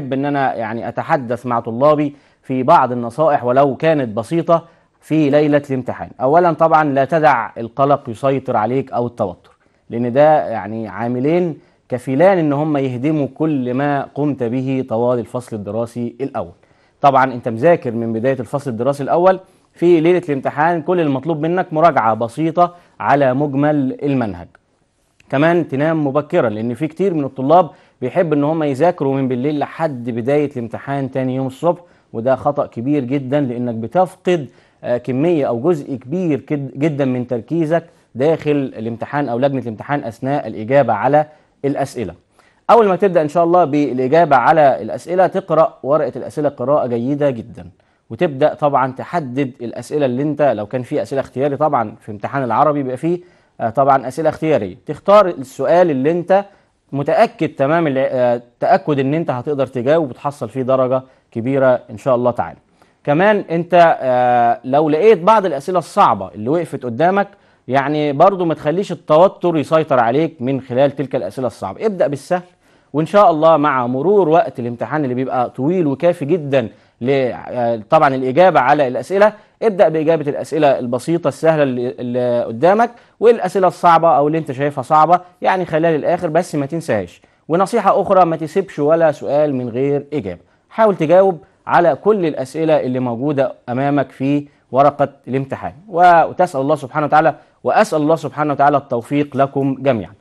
أحب أن أنا يعني أتحدث مع طلابي في بعض النصائح ولو كانت بسيطة في ليلة الامتحان أولا طبعا لا تدع القلق يسيطر عليك أو التوتر لأن ده يعني عاملين كفيلان ان هم يهدموا كل ما قمت به طوال الفصل الدراسي الاول طبعا انت مذاكر من بدايه الفصل الدراسي الاول في ليله الامتحان كل المطلوب منك مراجعه بسيطه على مجمل المنهج كمان تنام مبكرا لان في كتير من الطلاب بيحب ان هم يذاكروا من بالليل لحد بدايه الامتحان تاني يوم الصبح وده خطا كبير جدا لانك بتفقد آه، كميه او جزء كبير جدا من تركيزك داخل الامتحان او لجنه الامتحان اثناء الاجابه على الاسئله اول ما تبدا ان شاء الله بالاجابه على الاسئله تقرا ورقه الاسئله قراءه جيده جدا وتبدا طبعا تحدد الاسئله اللي انت لو كان في اسئله اختياري طبعا في امتحان العربي بيبقى فيه آه، طبعا اسئله اختياريه تختار السؤال اللي انت متاكد تمام آه، تاكد ان انت هتقدر تجاوب وتحصل فيه درجه كبيره ان شاء الله تعالى كمان انت آه، لو لقيت بعض الاسئله الصعبه اللي وقفت قدامك يعني برضو ما تخليش التوتر يسيطر عليك من خلال تلك الاسئله الصعبه ابدا بالسهل وان شاء الله مع مرور وقت الامتحان اللي بيبقى طويل وكافي جدا آه، طبعا الاجابه على الاسئله ابدأ بإجابة الأسئلة البسيطة السهلة اللي قدامك والأسئلة الصعبة أو اللي أنت شايفها صعبة يعني خليها للآخر بس ما تنساهاش ونصيحة أخرى ما تسيبش ولا سؤال من غير إجابة حاول تجاوب على كل الأسئلة اللي موجودة أمامك في ورقة الامتحان وتسأل الله سبحانه وتعالى وأسأل الله سبحانه وتعالى التوفيق لكم جميعا